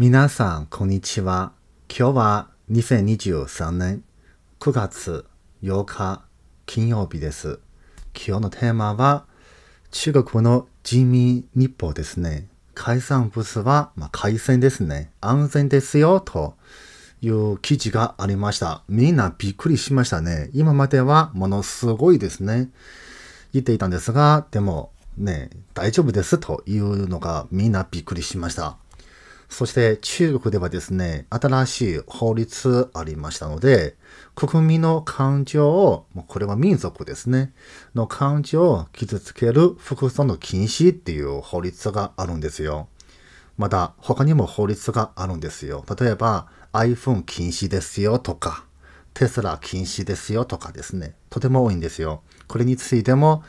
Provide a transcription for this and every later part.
皆さん、こんにちは。今日は2023年9月8日金曜日です。今日のテーマは中国の人民日報ですね。海産物は、まあ、海鮮ですね。安全ですよという記事がありました。みんなびっくりしましたね。今まではものすごいですね。言っていたんですが、でもね、大丈夫ですというのがみんなびっくりしました。そして中国ではですね、新しい法律ありましたので、国民の感情を、これは民族ですね、の感情を傷つける服装の禁止っていう法律があるんですよ。また、他にも法律があるんですよ。例えば、iPhone 禁止ですよとか、テスラ禁止ですよとかですね、とても多いんですよ。これについても、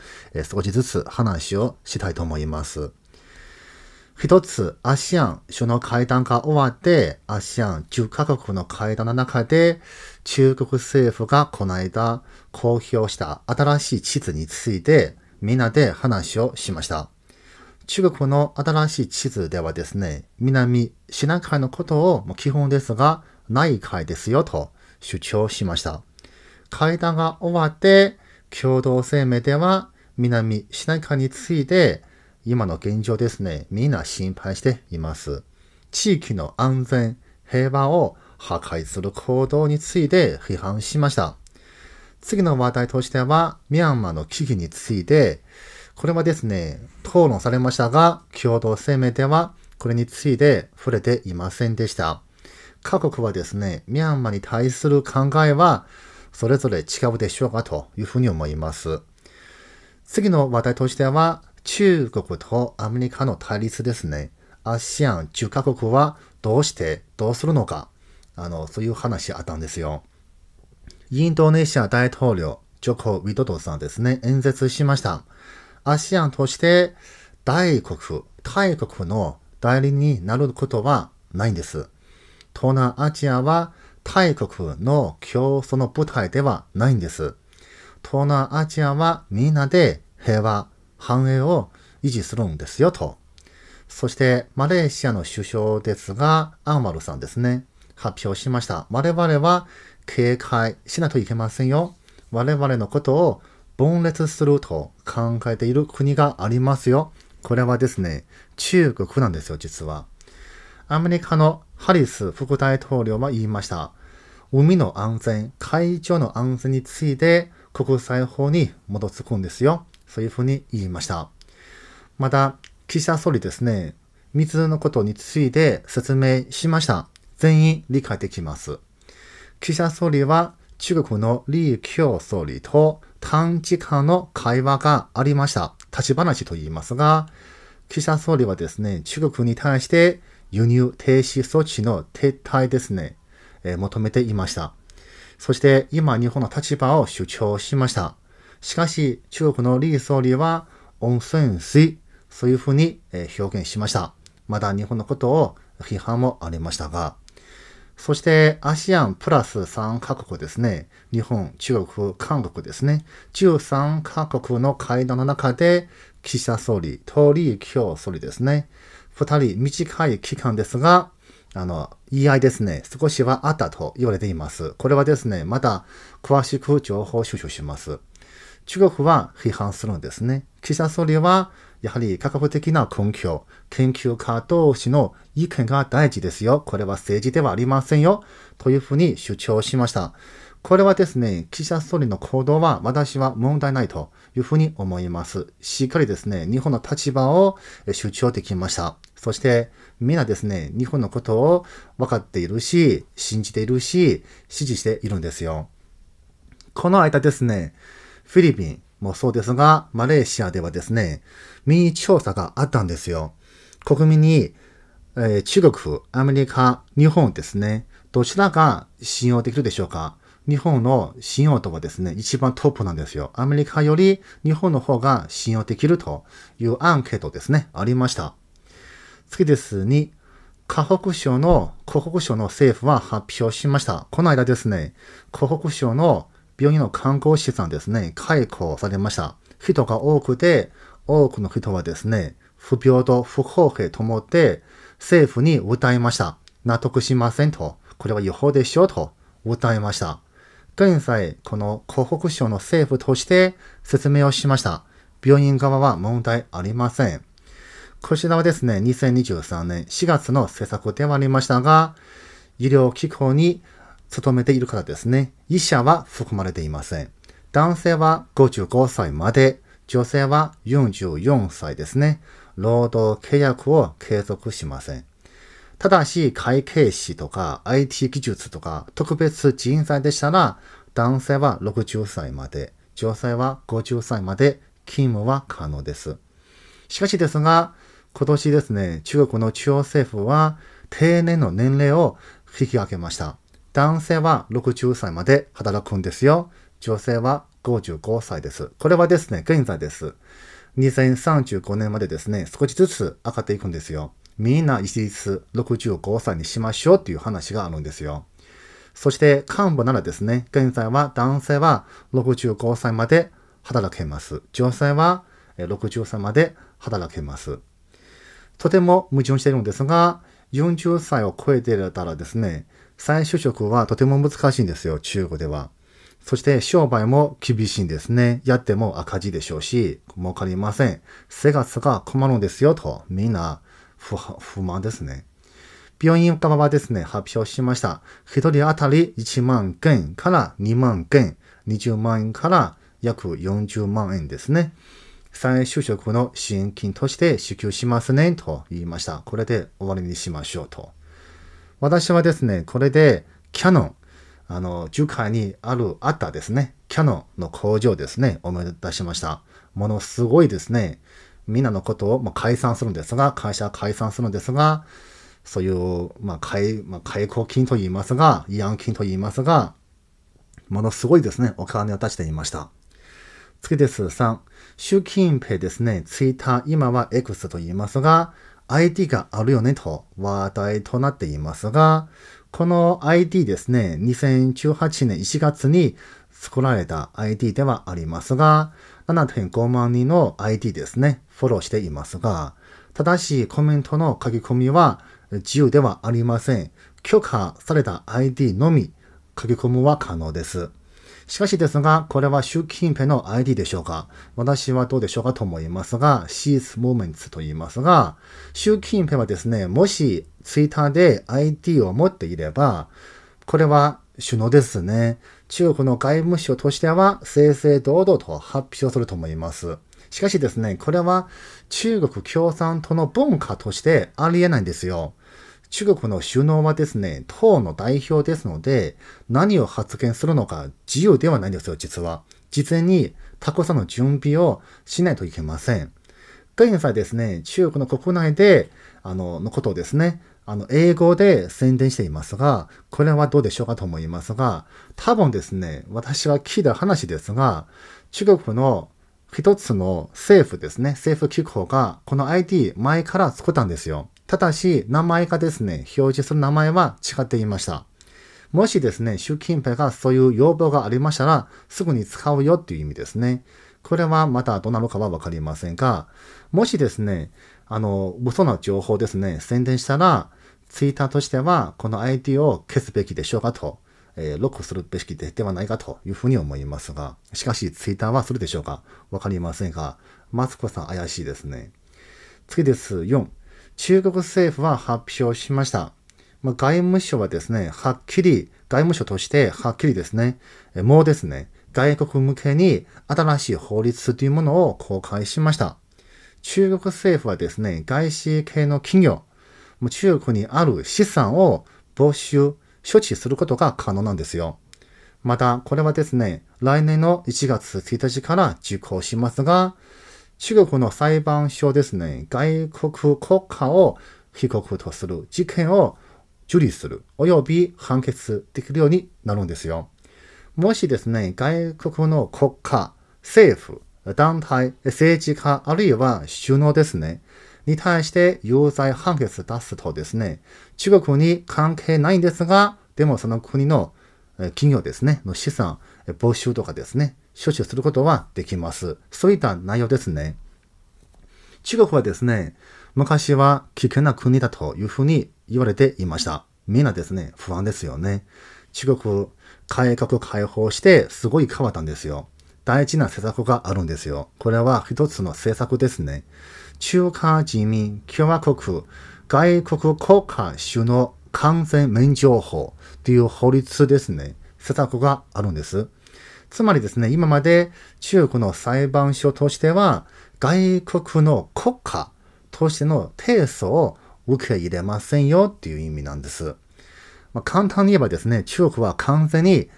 少しずつ話をしたいと思います。一つアシアン n 首脳会談が終わってアシアン1 0カ国の会談の中で中国政府がこの間公表した新しい地図についてみんなで話をしました。中国の新しい地図ではですね、南シナ海のことを基本ですが内海ですよと主張しました。会談が終わって共同声明では南シナ海について今の現状ですね、みんな心配しています。地域の安全、平和を破壊する行動について批判しました。次の話題としては、ミャンマーの危機について、これはですね、討論されましたが、共同声明ではこれについて触れていませんでした。各国はですね、ミャンマーに対する考えは、それぞれ違うでしょうかというふうに思います。次の話題としては、中国とアメリカの対立ですね。アシアン10カ国はどうしてどうするのか。あの、そういう話あったんですよ。インドネシア大統領、ジョコ・ウィドドさんですね、演説しました。アシアンとして大国、大国の代理になることはないんです。東南アジアは大国の競争の舞台ではないんです。東南アジアはみんなで平和、繁栄を維持するんですよと。そして、マレーシアの首相ですが、アンマルさんですね。発表しました。我々は警戒しないといけませんよ。我々のことを分裂すると考えている国がありますよ。これはですね、中国なんですよ、実は。アメリカのハリス副大統領は言いました。海の安全、海上の安全について国際法に基づくんですよ。そういうふうに言いました。また、岸田総理ですね、水のことについて説明しました。全員理解できます。岸田総理は中国の李強総理と短時間の会話がありました。立ち話と言いますが、岸田総理はですね、中国に対して輸入停止措置の撤退ですね、えー、求めていました。そして今日本の立場を主張しました。しかし、中国の李総理は、温泉水、そういうふうに表現しました。まだ日本のことを批判もありましたが、そしてアシアンプラス3カ国ですね、日本、中国、韓国ですね、13カ国の会談の中で、岸田総理、と李強総理ですね、二人短い期間ですが、あの、言い合いですね、少しはあったと言われています。これはですね、また詳しく情報収集します。中国は批判するんですね。岸田総理は、やはり科学的な根拠、研究家同士の意見が大事ですよ。これは政治ではありませんよ。というふうに主張しました。これはですね、岸田総理の行動は私は問題ないというふうに思います。しっかりですね、日本の立場を主張できました。そして、みんなですね、日本のことを分かっているし、信じているし、支持しているんですよ。この間ですね、フィリピンもそうですが、マレーシアではですね、民意調査があったんですよ。国民に、えー、中国、アメリカ、日本ですね、どちらが信用できるでしょうか日本の信用度はですね、一番トップなんですよ。アメリカより日本の方が信用できるというアンケートですね、ありました。次です2、河北省の、湖北省の政府は発表しました。この間ですね、湖北省の病院の看護師さんですね、解雇されました。人が多くて、多くの人はですね、不平等、不公平と思って、政府に訴えました。納得しませんと。これは違法でしょうと訴えました。現在、この広北省の政府として説明をしました。病院側は問題ありません。こちらはですね、2023年4月の政策ではありましたが、医療機構に勤めている方ですね。医者は含まれていません。男性は55歳まで、女性は44歳ですね。労働契約を継続しません。ただし、会計士とか IT 技術とか特別人材でしたら、男性は60歳まで、女性は50歳まで勤務は可能です。しかしですが、今年ですね、中国の中央政府は定年の年齢を引き上げました。男性は60歳まで働くんですよ。女性は55歳です。これはですね、現在です。2035年までですね、少しずつ上がっていくんですよ。みんな一律65歳にしましょうっていう話があるんですよ。そして幹部ならですね、現在は男性は65歳まで働けます。女性は60歳まで働けます。とても矛盾しているんですが、40歳を超えていたらですね、再就職はとても難しいんですよ、中国では。そして商売も厳しいんですね。やっても赤字でしょうし、儲かりません。生活が困るんですよ、と、みんな不不満ですね。病院側はですね、発表しました。一人当たり1万件から2万件、20万円から約40万円ですね。再就職の支援金として支給しますね、と言いました。これで終わりにしましょうと。私はですね、これでキャノン、あの、樹海にある、あったですね、キャノンの工場ですね、思い出しました。ものすごいですね、みんなのことを、まあ、解散するんですが、会社は解散するんですが、そういう、まあ、解、まあ、解雇金と言いますが、慰安金と言いますが、ものすごいですね、お金を出していました。次です。3、習近平ですね、ツイッター、今は X と言いますが、i d があるよねと話題となっていますが、この i d ですね、2018年1月に作られた i d ではありますが、7.5万人の i d ですね、フォローしていますが、ただしコメントの書き込みは自由ではありません。許可された i d のみ書き込むは可能です。しかしですが、これは習近平の ID でしょうか私はどうでしょうかと思いますが、s ー e s Moments と言いますが、習近平はですね、もし Twitter で ID を持っていれば、これは首脳ですね。中国の外務省としては正々堂々と発表すると思います。しかしですね、これは中国共産党の文化としてありえないんですよ。中国の首脳はですね、党の代表ですので、何を発言するのか自由ではないんですよ、実は。事前にたくさんの準備をしないといけません。現在ですね、中国の国内で、あの、のことをですね、あの、英語で宣伝していますが、これはどうでしょうかと思いますが、多分ですね、私は聞いた話ですが、中国の一つの政府ですね、政府機構がこの ID 前から作ったんですよ。ただし、名前がですね、表示する名前は違っていました。もしですね、習近平がそういう要望がありましたら、すぐに使うよっていう意味ですね。これはまたどうなるかはわかりませんが、もしですね、あの、嘘の情報ですね、宣伝したら、ツイッターとしては、この ID を消すべきでしょうかと、えー、ロックするべきではないかというふうに思いますが、しかしツイッターはするでしょうかわかりませんが、マスクさん怪しいですね。次です。4。中国政府は発表しました。まあ、外務省はですね、はっきり、外務省としてはっきりですね、もうですね、外国向けに新しい法律というものを公開しました。中国政府はですね、外資系の企業、中国にある資産を没収、処置することが可能なんですよ。また、これはですね、来年の1月1日から受講しますが、中国の裁判所ですね、外国国家を被告とする事件を受理する、および判決できるようになるんですよ。もしですね、外国の国家、政府、団体、政治家、あるいは首脳ですね、に対して有罪判決出すとですね、中国に関係ないんですが、でもその国の企業ですね、の資産、募集とかですね、処置することはできます。そういった内容ですね。中国はですね、昔は危険な国だというふうに言われていました。みんなですね、不安ですよね。中国、改革開放してすごい変わったんですよ。大事な政策があるんですよ。これは一つの政策ですね。中華人民共和国外国国家首脳完全免除法という法律ですね。施策があるんです。つまりですね、今まで中国の裁判所としては、外国の国家としての提訴を受け入れませんよっていう意味なんです。まあ、簡単に言えばですね、中国は完全に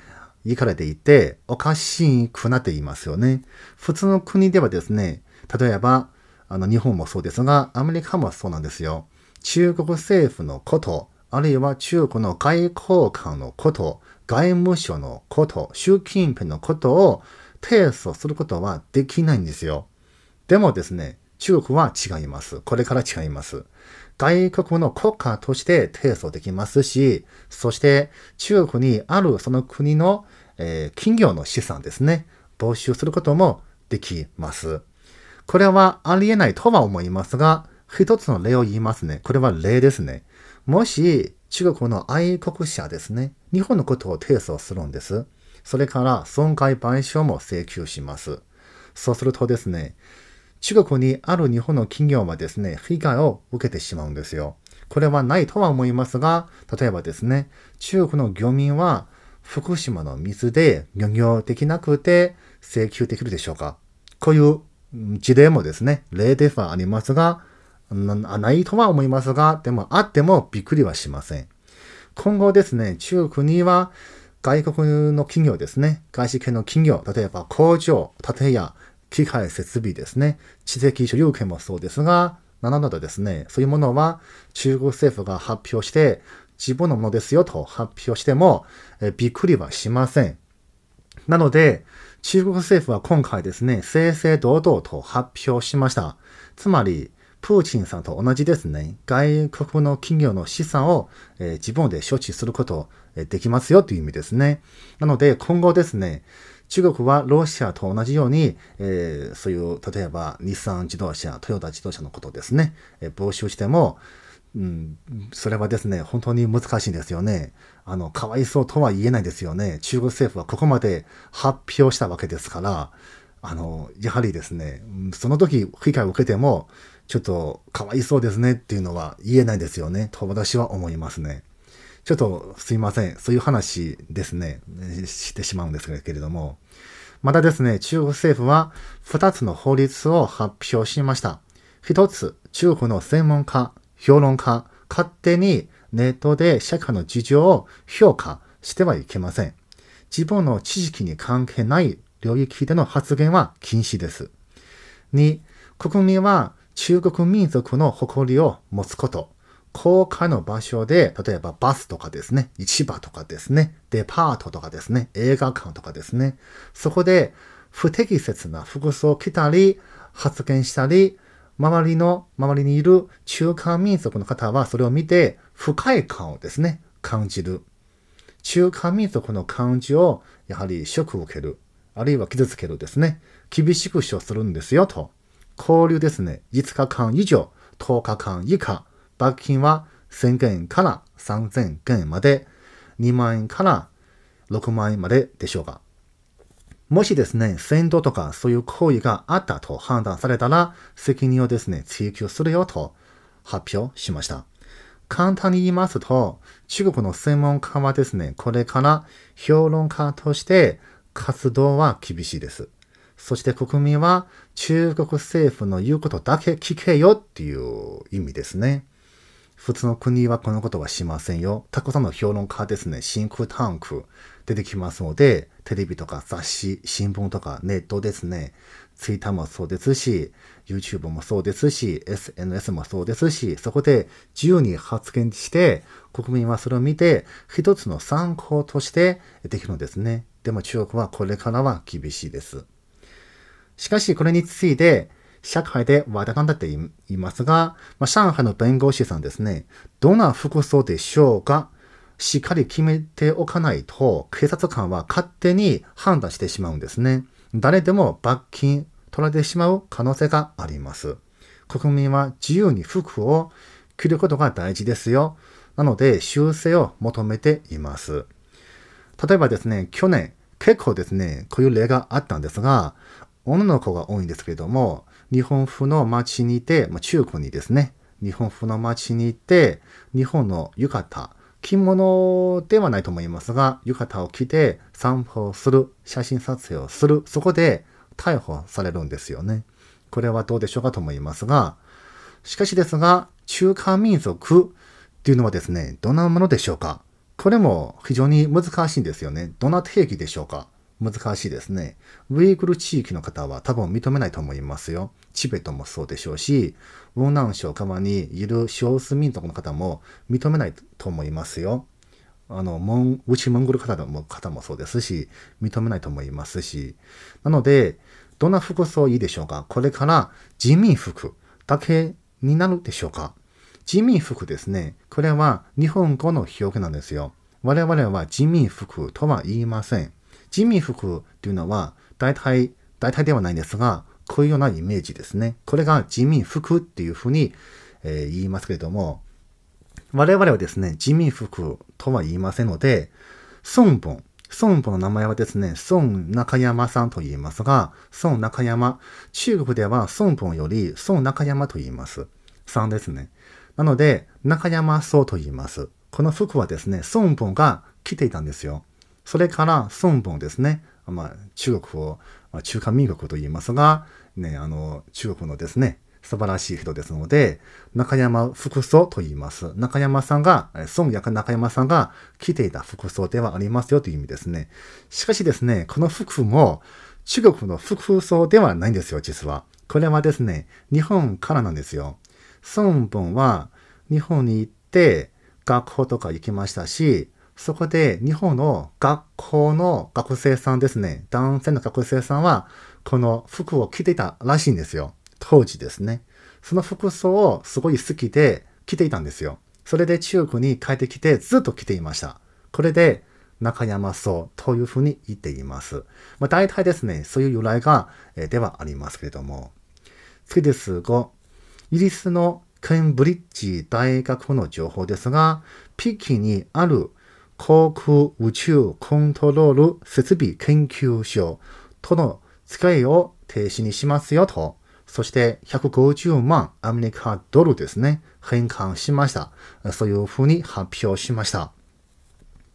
行かれていて、おかしくなっていますよね。普通の国ではですね、例えば、あの、日本もそうですが、アメリカもそうなんですよ。中国政府のこと、あるいは中国の外交官のこと、外務省のこと、習近平のことを提訴することはできないんですよ。でもですね、中国は違います。これから違います。外国の国家として提訴できますし、そして中国にあるその国の、えー、企業の資産ですね、募集することもできます。これはありえないとは思いますが、一つの例を言いますね。これは例ですね。もし中国の愛国者ですね、日本のことを提訴するんです。それから損害賠償も請求します。そうするとですね、中国にある日本の企業はですね、被害を受けてしまうんですよ。これはないとは思いますが、例えばですね、中国の漁民は福島の水で漁業できなくて請求できるでしょうか。こういう事例もですね、例ではありますが、なないとは思いますが、でもあってもびっくりはしません。今後ですね、中国には外国の企業ですね、外資系の企業、例えば工場、建屋、機械設備ですね、知的所有権もそうですが、などですね、そういうものは中国政府が発表して、自分のものですよと発表しても、えびっくりはしません。なので、中国政府は今回ですね、正々堂々と発表しました。つまり、プーチンさんと同じですね、外国の企業の資産を、えー、自分で処置することできますよという意味ですね。なので今後ですね、中国はロシアと同じように、えー、そういう、例えば日産自動車、トヨタ自動車のことですね、えー、募集しても、うん、それはですね、本当に難しいんですよね。あの、かわいそうとは言えないですよね。中国政府はここまで発表したわけですから、あの、やはりですね、その時、被害を受けても、ちょっとかわいそうですねっていうのは言えないですよね、と私は思いますね。ちょっとすいません、そういう話ですね、してしまうんですけれども。またですね、中国政府は2つの法律を発表しました。1つ、中国の専門家、評論家、勝手にネットで社会の事情を評価してはいけません。自分の知識に関係ない領域での発言は禁止です。2、国民は中国民族の誇りを持つこと、高価の場所で、例えばバスとかですね、市場とかですね、デパートとかですね、映画館とかですね、そこで不適切な服装を着たり、発言したり、周りの、周りにいる中華民族の方はそれを見て不快感をですね、感じる。中華民族の感じをやはりショックを受ける。あるいは傷つけるですね。厳しく主張するんですよ、と。交流ですね、5日間以上、10日間以下、罰金は1000件から3000件まで、2万円から6万円まででしょうか。もしですね、先導とかそういう行為があったと判断されたら、責任をですね、追及するよと発表しました。簡単に言いますと、中国の専門家はですね、これから評論家として活動は厳しいです。そして国民は中国政府の言うことだけ聞けよっていう意味ですね。普通の国はこのことはしませんよ。たくさんの評論家ですね、真空タンク出てきますので、テレビとか雑誌、新聞とかネットですね、ツイッターもそうですし、YouTube もそうですし、SNS もそうですし、そこで自由に発言して、国民はそれを見て、一つの参考としてできるんですね。でも中国はこれからは厳しいです。しかしこれについて、社会で話題んなっていますが、まあ、上海の弁護士さんですね、どんな服装でしょうかしっかり決めておかないと、警察官は勝手に判断してしまうんですね。誰でも罰金取られてしまう可能性があります。国民は自由に服を着ることが大事ですよ。なので、修正を求めています。例えばですね、去年、結構ですね、こういう例があったんですが、女の子が多いんですけれども、日本風の街にいて、まあ、中国にですね、日本風の街にいて、日本の浴衣、着物ではないと思いますが、浴衣を着て散歩をする、写真撮影をする、そこで逮捕されるんですよね。これはどうでしょうかと思いますが、しかしですが、中華民族っていうのはですね、どんなものでしょうかこれも非常に難しいんですよね。どんな定義でしょうか難しいですね。ウイグル地域の方は多分認めないと思いますよ。チベットもそうでしょうし、雲南省側にいる少数民族の方も認めないと思いますよ。あの、モン、内モンゴル方も方もそうですし、認めないと思いますし。なので、どんな服装いいでしょうかこれから人民服だけになるでしょうか人民服ですね。これは日本語の表現なんですよ。我々は人民服とは言いません。自民服というのは、大体、大体ではないんですが、こういうようなイメージですね。これが自民服っていうふうに、えー、言いますけれども、我々はですね、自民服とは言いませんので、孫本。孫本の名前はですね、孫中山さんと言いますが、孫中山。中国では孫本より孫中山と言います。3ですね。なので、中山荘と言います。この服はですね、孫本が着ていたんですよ。それから孫文ですね、まあ、中国を、まあ、中華民国と言いますが、ね、あの、中国のですね、素晴らしい人ですので、中山服装と言います。中山さんが、孫役中山さんが着ていた服装ではありますよという意味ですね。しかしですね、この服も中国の服装ではないんですよ、実は。これはですね、日本からなんですよ。孫文は日本に行って学校とか行きましたし、そこで日本の学校の学生さんですね、男性の学生さんは、この服を着ていたらしいんですよ。当時ですね。その服装をすごい好きで着ていたんですよ。それで中国に帰ってきてずっと着ていました。これで中山荘というふうに言っています。まあ、大体ですね、そういう由来が、えではありますけれども。次ですが、イギリスのケンブリッジ大学の情報ですが、ピキにある航空宇宙コントロール設備研究所との使いを停止にしますよと、そして150万アメリカドルですね、返還しました。そういうふうに発表しました。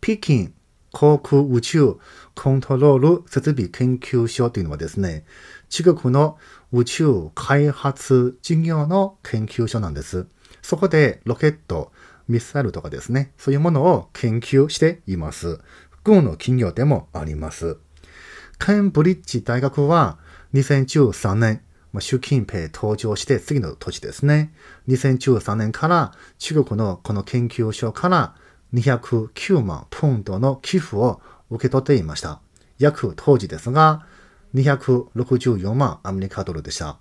北京航空宇宙コントロール設備研究所というのはですね、中国の宇宙開発事業の研究所なんです。そこでロケット、ミサイルとかですね、そういうものを研究しています。軍の企業でもあります。ケンブリッジ大学は2013年、ま習近平登場して次の年ですね。2013年から中国のこの研究所から209万ポンドの寄付を受け取っていました。約当時ですが、264万アメリカドルでした。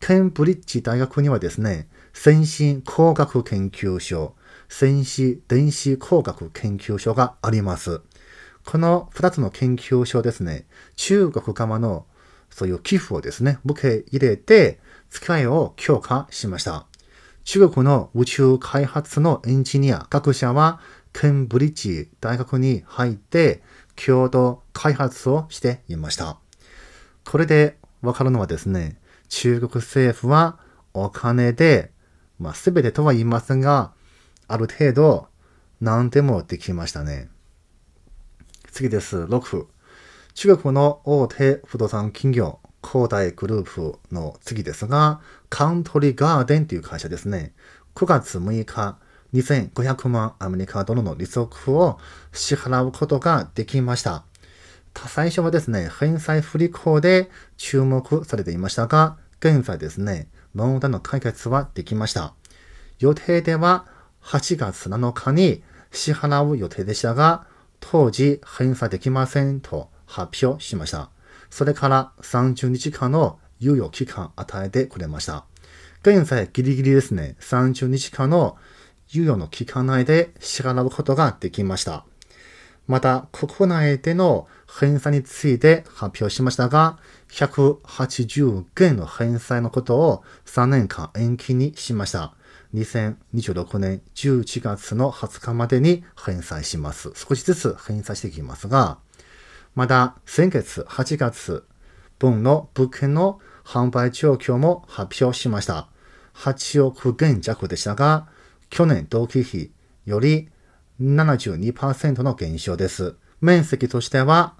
ケンブリッジ大学にはですね、先進工学研究所、戦死電子工学研究所があります。この2つの研究所ですね、中国側のそういう寄付をですね、受け入れて、付き合いを強化しました。中国の宇宙開発のエンジニア、学者は、ケンブリッジ大学に入って、共同開発をしていました。これでわかるのはですね、中国政府はお金で、まあ、全てとは言いませんが、ある程度何でもできましたね。次です。6。中国の大手不動産企業、恒大グループの次ですが、カントリーガーデンという会社ですね。9月6日、2500万アメリカドルの利息を支払うことができました。最初はですね、返済不履行で注目されていましたが、現在ですね、問題の解決はできました。予定では8月7日に支払う予定でしたが、当時返済できませんと発表しました。それから30日間の猶予期間与えてくれました。現在ギリギリですね、30日間の猶予の期間内で支払うことができました。また、国内での返済について発表しましたが、180件の返済のことを3年間延期にしました。2026年11月の20日までに返済します。少しずつ返済していきますが、また先月8月分の物件の販売状況も発表しました。8億元弱でしたが、去年同期比より72%の減少です。面積としては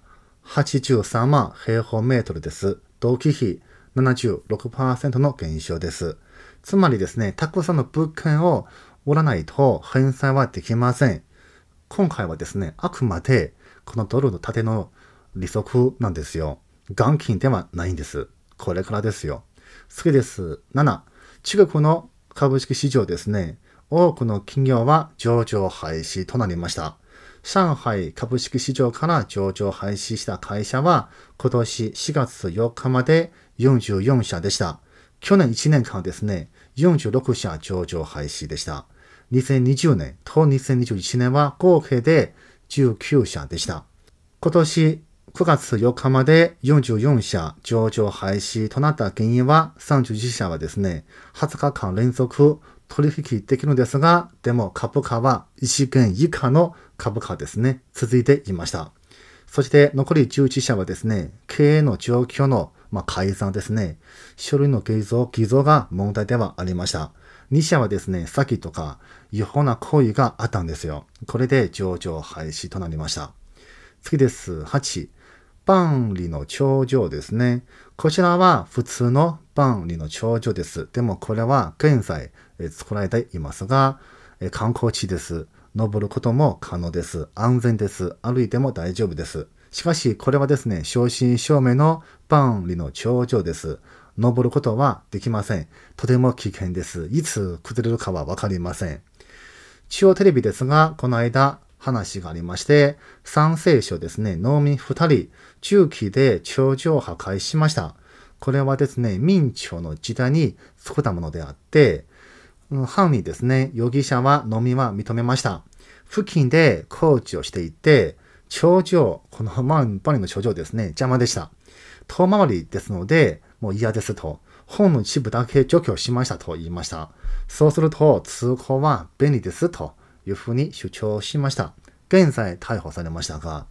83万平方メートルです。同期比76%の減少です。つまりですね、たくさんの物件を売らないと返済はできません。今回はですね、あくまでこのドルの盾の利息なんですよ。元金ではないんです。これからですよ。次です。7、中国の株式市場ですね、多くの企業は上場廃止となりました。上海株式市場から上場廃止した会社は今年4月4日まで44社でした。去年1年間ですね、46社上場廃止でした。2020年と2021年は合計で19社でした。今年9月4日まで44社上場廃止となった原因は31社はですね、20日間連続取引できるんですが、でも株価は1元以下の株価ですね、続いていました。そして残り11社はですね、経営の状況のまあ、改ざんですね。書類の偽造、偽造が問題ではありました。2社はですね、詐欺とか違法な行為があったんですよ。これで上場廃止となりました。次です。8、万里の頂上ですね。こちらは普通の万里の頂上です。でもこれは現在作られていますが、観光地です。登ることも可能です。安全です。歩いても大丈夫です。しかし、これはですね、正真正銘の万里の長城です。登ることはできません。とても危険です。いつ崩れるかはわかりません。中央テレビですが、この間話がありまして、山西省ですね、農民2人、重機で頂上を破壊しました。これはですね、明朝の時代に作ったものであって、犯人ですね、容疑者はのみは認めました。付近で工事をしていて、症状、このマウンバリの症状ですね、邪魔でした。遠回りですので、もう嫌ですと。本の一部だけ除去しましたと言いました。そうすると、通行は便利ですというふうに主張しました。現在逮捕されましたが、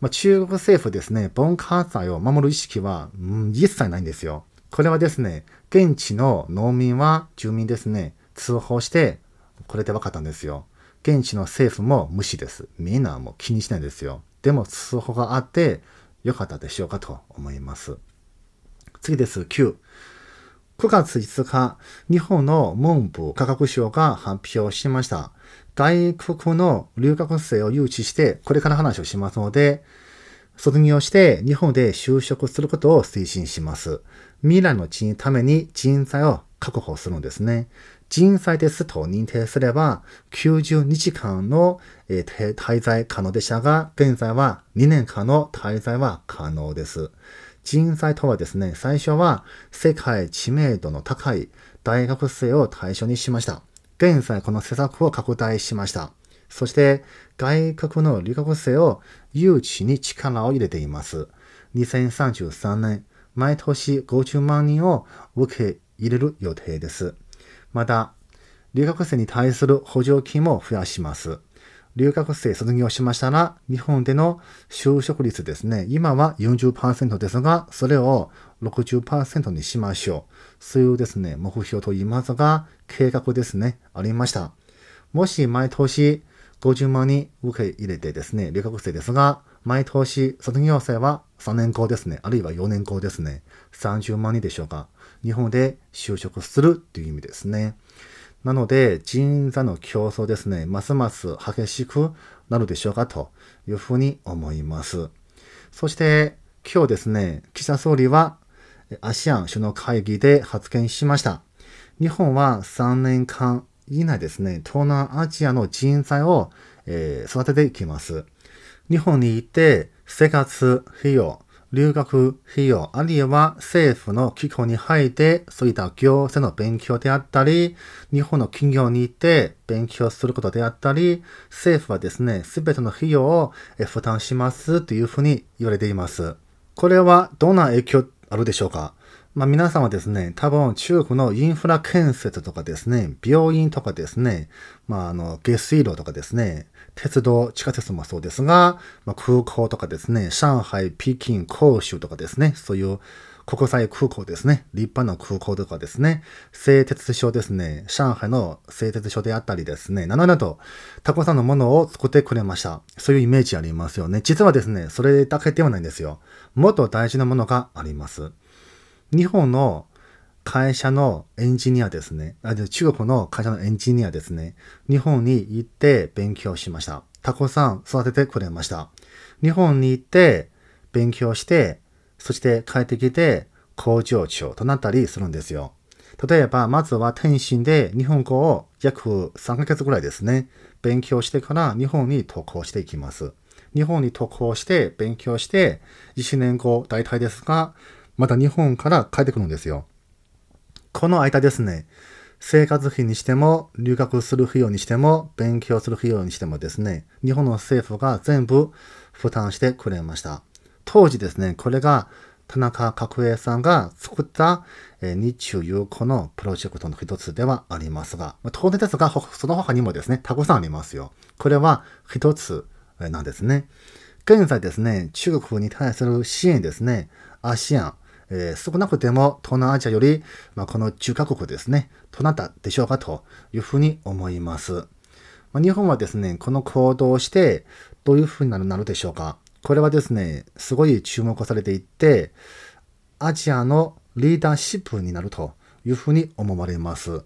まあ、中国政府ですね、文化財を守る意識は、うん、一切ないんですよ。これはですね、現地の農民は住民ですね、通報して、これで分かったんですよ。現地の政府も無視です。みんなもう気にしないですよ。でも、通報があって、良かったでしょうかと思います。次です、9。9月5日、日本の文部科学省が発表しました。外国の留学生を誘致して、これから話をしますので、卒業して日本で就職することを推進します。未来の地のために人材を確保するんですね。人災ですと認定すれば、90日間の、え滞在可能でしたが、現在は2年間の滞在は可能です。人材とはですね、最初は世界知名度の高い大学生を対象にしました。現在この施策を拡大しました。そして外国の留学生を誘致に力を入れています。2033年、毎年50万人を受け入れる予定です。また、留学生に対する補助金も増やします。留学生卒業しましたら、日本での就職率ですね、今は40%ですが、それを60%にしましょう。そういうですね、目標と言いますが、計画ですね、ありました。もし毎年50万人受け入れてですね、留学生ですが、毎年、卒業生は3年後ですね、あるいは4年後ですね、30万人でしょうか。日本で就職するっていう意味ですね。なので、人材の競争ですね、ますます激しくなるでしょうかというふうに思います。そして、今日ですね、岸田総理はアシアン首脳会議で発言しました。日本は3年間以内ですね、東南アジアの人材を、えー、育てていきます。日本にいて生活費用、留学費用、あるいは政府の機構に入って、そういった行政の勉強であったり、日本の企業に行って勉強することであったり、政府はですね、すべての費用を負担しますというふうに言われています。これはどんな影響あるでしょうかまあ、皆さんはですね、多分中国のインフラ建設とかですね、病院とかですね、まあ、あの、下水路とかですね、鉄道、地下鉄もそうですが、まあ、空港とかですね、上海、北京、広州とかですね、そういう国際空港ですね、立派な空港とかですね、製鉄所ですね、上海の製鉄所であったりですね、などなど、たくさんのものを作ってくれました。そういうイメージありますよね。実はですね、それだけではないんですよ。もっと大事なものがあります。日本の会社のエンジニアですね。あ中国の会社のエンジニアですね。日本に行って勉強しました。タコさん育ててくれました。日本に行って勉強して、そして帰ってきて工場長となったりするんですよ。例えば、まずは天津で日本語を約3ヶ月ぐらいですね。勉強してから日本に渡航していきます。日本に渡航して勉強して、1年後大体ですが、また日本から帰ってくるんですよ。この間ですね、生活費にしても、留学する費用にしても、勉強する費用にしてもですね、日本の政府が全部負担してくれました。当時ですね、これが田中角栄さんが作った、え日中友好のプロジェクトの一つではありますが、当然ですが、その他にもですね、たくさんありますよ。これは一つなんですね。現在ですね、中国に対する支援ですね、アシアン、えー、少なくても東南アジアより、まあ、この中華国ですね、となったでしょうかというふうに思います。まあ、日本はですね、この行動をして、どういうふうになるなるでしょうか。これはですね、すごい注目されていって、アジアのリーダーシップになるというふうに思われます。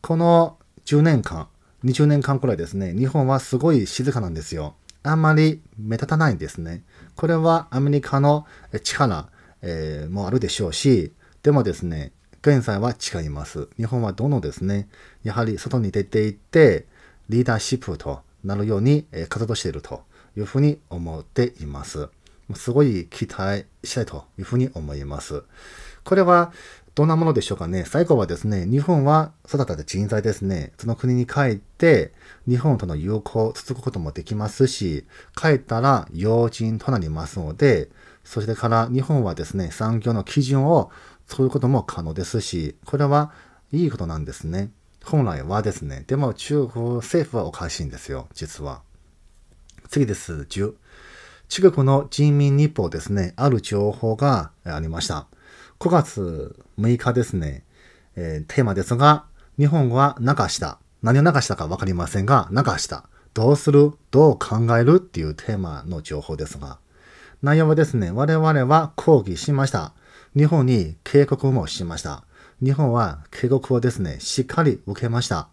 この10年間、20年間くらいですね、日本はすごい静かなんですよ。あんまり目立たないんですね。これはアメリカの力、えー、もあるでしょうし、でもですね、現在は違います。日本はどのですね、やはり外に出ていって、リーダーシップとなるように活動しているというふうに思っています。すごい期待したいというふうに思います。これはどんなものでしょうかね。最後はですね、日本は育てた人材ですね。その国に帰って、日本との友好を続くこともできますし、帰ったら要人となりますので、そしてから日本はですね、産業の基準を作ることも可能ですし、これはいいことなんですね。本来はですね、でも中国政府はおかしいんですよ、実は。次です、10。中国の人民日報ですね、ある情報がありました。5月6日ですね、えー、テーマですが、日本は流した。何を流したかわかりませんが、流した。どうするどう考えるっていうテーマの情報ですが、内容はですね、我々は抗議しました。日本に警告もしました。日本は警告をですね、しっかり受けました。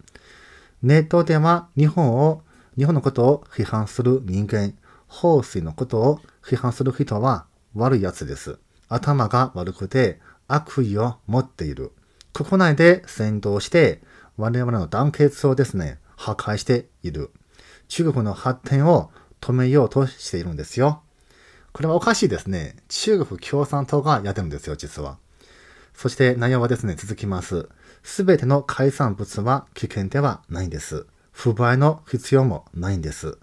ネットでは日本を、日本のことを批判する人間、法水のことを批判する人は悪いやつです。頭が悪くて悪意を持っている。国内で先導して我々の団結をですね、破壊している。中国の発展を止めようとしているんですよ。これはおかしいですね。中国共産党がやってるんですよ、実は。そして内容はですね、続きます。すべての海産物は危険ではないんです。不買の必要もないんです。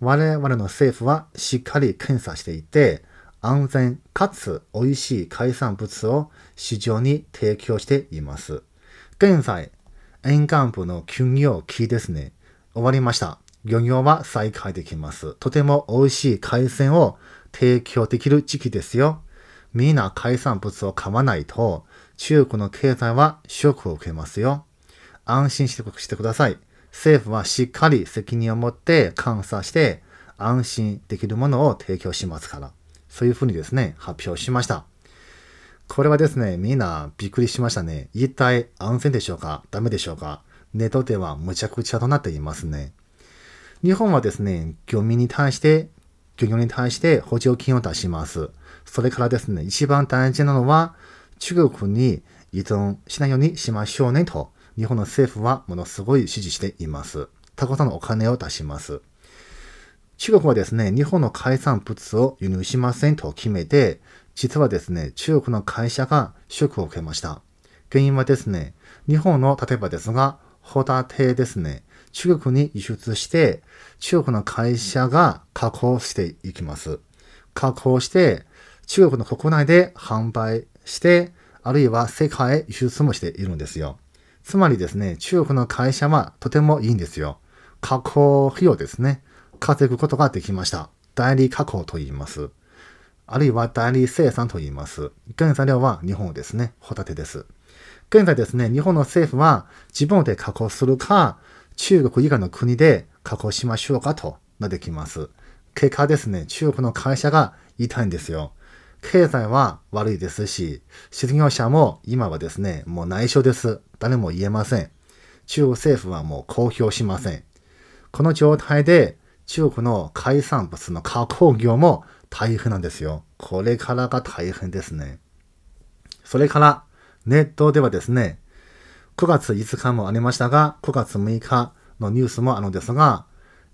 我々の政府はしっかり検査していて、安全かつ美味しい海産物を市場に提供しています。現在、沿岸部の休業期ですね。終わりました。漁業は再開できます。とても美味しい海鮮を提供できる時期ですよ。みんな海産物を買わないと、中国の経済はショックを受けますよ。安心してください。政府はしっかり責任を持って監査して安心できるものを提供しますから。そういうふうにですね、発表しました。これはですね、みんなびっくりしましたね。一体安全でしょうかダメでしょうかネットではむちゃくちゃとなっていますね。日本はですね、漁民に対して漁業に対して補助金を出します。それからですね、一番大事なのは、中国に依存しないようにしましょうねと、日本の政府はものすごい支持しています。たくさんのお金を出します。中国はですね、日本の海産物を輸入しませんと決めて、実はですね、中国の会社がショックを受けました。原因はですね、日本の、例えばですが、ホタテですね、中国に輸出して、中国の会社が加工していきます。加工して、中国の国内で販売して、あるいは世界へ輸出もしているんですよ。つまりですね、中国の会社はとてもいいんですよ。加工費用ですね。稼ぐことができました。代理加工と言います。あるいは代理生産と言います。原材料は日本ですね。ホタテです。現在ですね、日本の政府は自分で加工するか、中国以外の国で加工しましょうかとなってきます。結果ですね、中国の会社が痛いんですよ。経済は悪いですし、失業者も今はですね、もう内緒です。誰も言えません。中国政府はもう公表しません。この状態で中国の海産物の加工業も大変なんですよ。これからが大変ですね。それから、ネットではですね、9月5日もありましたが、9月6日のニュースもあるのですが、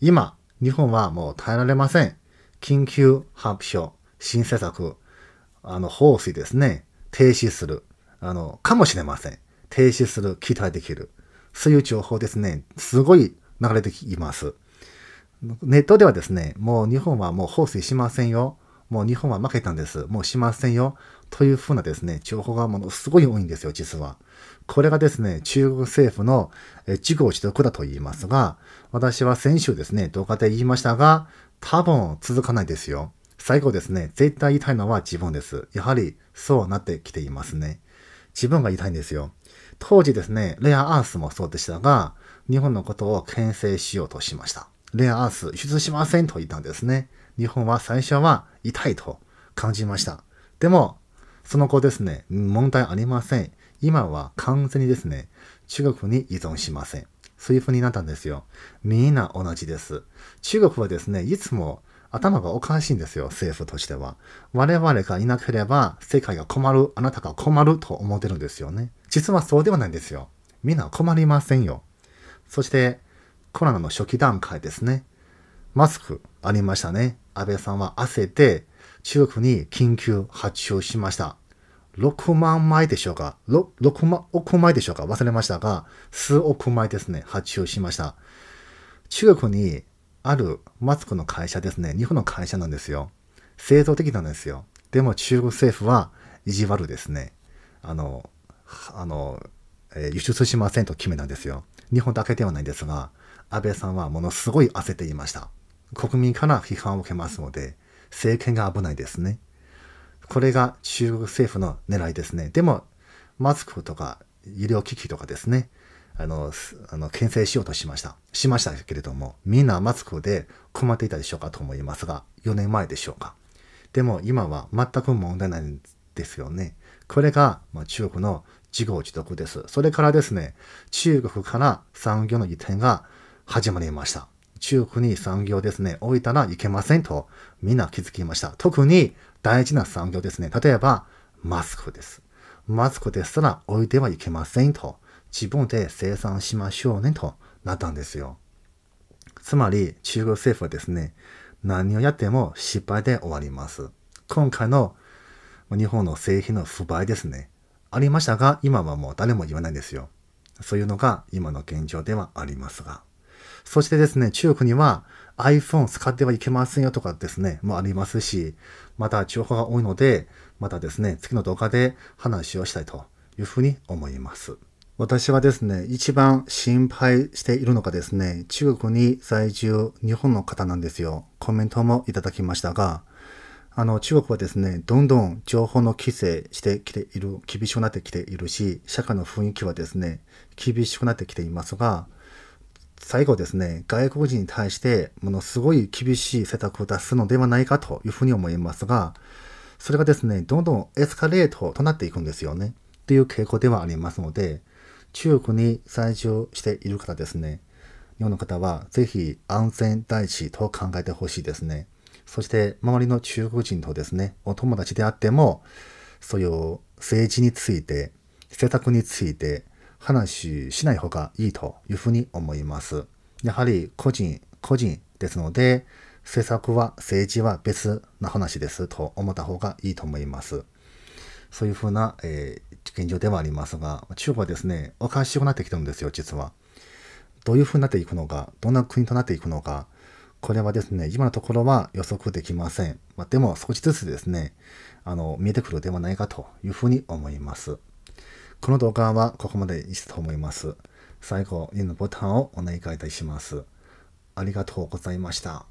今、日本はもう耐えられません。緊急発表、新政策、あの、放水ですね。停止する。あの、かもしれません。停止する、期待できる。そういう情報ですね。すごい流れてきます。ネットではですね、もう日本はもう放水しませんよ。もう日本は負けたんです。もうしませんよ。というふうなですね、情報がものすごい多いんですよ、実は。これがですね、中国政府の事を取得だと言いますが、私は先週ですね、動画で言いましたが、多分続かないですよ。最後ですね、絶対言いたいのは自分です。やはり、そうなってきていますね。自分が言いたいんですよ。当時ですね、レアアースもそうでしたが、日本のことを牽制しようとしました。レアアース輸出しませんと言ったんですね。日本は最初は痛いと感じました。でも、その後ですね、問題ありません。今は完全にですね、中国に依存しません。そういう風になったんですよ。みんな同じです。中国はですね、いつも頭がおかしいんですよ、政府としては。我々がいなければ世界が困る、あなたが困ると思ってるんですよね。実はそうではないんですよ。みんな困りませんよ。そして、コロナの初期段階ですね。マスクありましたね。安倍さんは焦って中国に緊急発注しました。6万枚でしょうか 6, 万億枚でしょうか忘れましたが、数億枚ですね、発注しました。中国にあるマスクの会社ですね、日本の会社なんですよ。製造的なんですよ。でも中国政府は意地悪ですね。あの、あの、えー、輸出しませんと決めたんですよ。日本だけではないんですが、安倍さんはものすごい焦っていました。国民から批判を受けますので、政権が危ないですね。これが中国政府の狙いですね。でも、マスクとか医療機器とかですね、あの、あの牽制しようとしました。しましたけれども、みんなマスクで困っていたでしょうかと思いますが、4年前でしょうか。でも今は全く問題ないんですよね。これが、ま中国の自業自得です。それからですね、中国から産業の移転が始まりました。中国に産業ですね、置いたらいけませんと、みんな気づきました。特に大事な産業ですね。例えば、マスクです。マスクですら置いてはいけませんと、自分で生産しましょうねとなったんですよ。つまり、中国政府はですね、何をやっても失敗で終わります。今回の日本の製品の不買ですね。ありましたが、今はもう誰も言わないんですよ。そういうのが今の現状ではありますが。そしてですね、中国には iPhone 使ってはいけませんよとかですね、もありますし、また情報が多いので、またですね、次の動画で話をしたいというふうに思います。私はですね、一番心配しているのがですね、中国に在住、日本の方なんですよ。コメントもいただきましたが、あの、中国はですね、どんどん情報の規制してきている、厳しくなってきているし、社会の雰囲気はですね、厳しくなってきていますが、最後ですね、外国人に対してものすごい厳しい施策を出すのではないかというふうに思いますが、それがですね、どんどんエスカレートとなっていくんですよね。という傾向ではありますので、中国に在住している方ですね、日本の方はぜひ安全第一と考えてほしいですね。そして周りの中国人とですね、お友達であっても、そういう政治について、施策について、話しない方がいいというふうに思います。やはり個人、個人ですので、政策は政治は別な話ですと思った方がいいと思います。そういうふうな、えー、現状ではありますが、中国はですね、おかしくなってきてるんですよ、実は。どういうふうになっていくのか、どんな国となっていくのか、これはですね、今のところは予測できません。まあ、でも少しずつですね、あの、見えてくるではないかというふうに思います。この動画はここまでにしたと思います。最後、いいのボタンをお願いいたします。ありがとうございました。